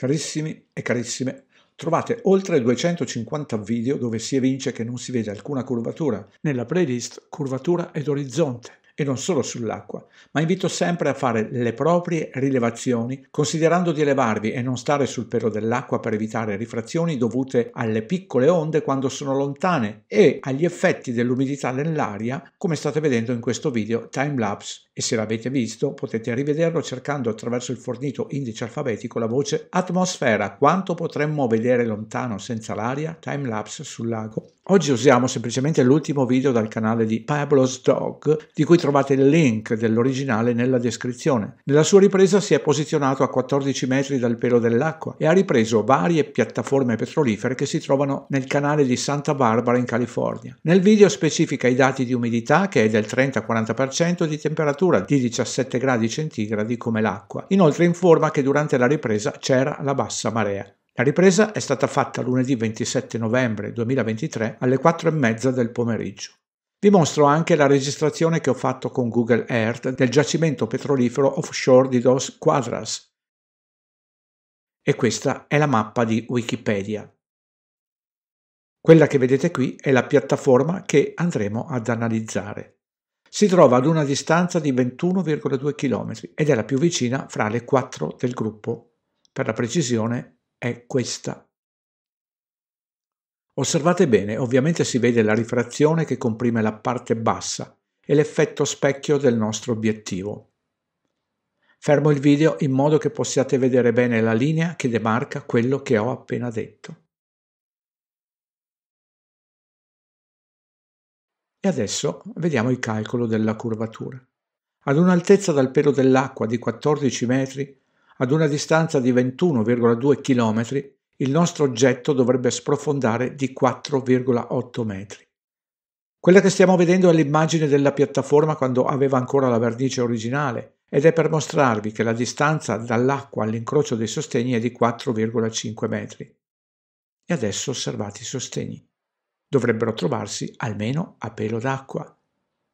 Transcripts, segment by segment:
Carissimi e carissime, trovate oltre 250 video dove si evince che non si vede alcuna curvatura nella playlist Curvatura ed Orizzonte e non solo sull'acqua, ma invito sempre a fare le proprie rilevazioni considerando di elevarvi e non stare sul pelo dell'acqua per evitare rifrazioni dovute alle piccole onde quando sono lontane e agli effetti dell'umidità nell'aria come state vedendo in questo video time lapse e se l'avete visto potete rivederlo cercando attraverso il fornito indice alfabetico la voce atmosfera, quanto potremmo vedere lontano senza l'aria, timelapse sul lago. Oggi usiamo semplicemente l'ultimo video dal canale di Pablo's Dog, di cui trovate il link dell'originale nella descrizione. Nella sua ripresa si è posizionato a 14 metri dal pelo dell'acqua e ha ripreso varie piattaforme petrolifere che si trovano nel canale di Santa Barbara in California. Nel video specifica i dati di umidità che è del 30-40% e di temperatura temperatura di 17 gradi centigradi come l'acqua. Inoltre informa che durante la ripresa c'era la bassa marea. La ripresa è stata fatta lunedì 27 novembre 2023 alle e mezza del pomeriggio. Vi mostro anche la registrazione che ho fatto con Google Earth del giacimento petrolifero offshore di Dos Quadras. E questa è la mappa di Wikipedia. Quella che vedete qui è la piattaforma che andremo ad analizzare. Si trova ad una distanza di 21,2 km ed è la più vicina fra le quattro del gruppo. Per la precisione è questa. Osservate bene, ovviamente si vede la rifrazione che comprime la parte bassa e l'effetto specchio del nostro obiettivo. Fermo il video in modo che possiate vedere bene la linea che demarca quello che ho appena detto. E adesso vediamo il calcolo della curvatura. Ad un'altezza dal pelo dell'acqua di 14 metri, ad una distanza di 21,2 km, il nostro oggetto dovrebbe sprofondare di 4,8 metri. Quella che stiamo vedendo è l'immagine della piattaforma quando aveva ancora la vernice originale ed è per mostrarvi che la distanza dall'acqua all'incrocio dei sostegni è di 4,5 metri. E adesso osservate i sostegni dovrebbero trovarsi almeno a pelo d'acqua.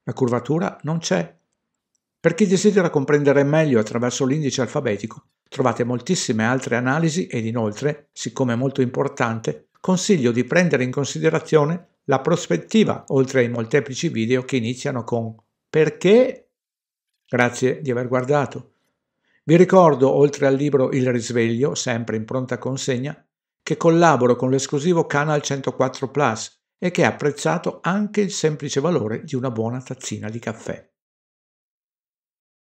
La curvatura non c'è. Per chi desidera comprendere meglio attraverso l'indice alfabetico, trovate moltissime altre analisi ed inoltre, siccome è molto importante, consiglio di prendere in considerazione la prospettiva, oltre ai molteplici video che iniziano con perché? Grazie di aver guardato. Vi ricordo, oltre al libro Il risveglio, sempre in pronta consegna, che collaboro con l'esclusivo Canal 104 Plus, e che è apprezzato anche il semplice valore di una buona tazzina di caffè.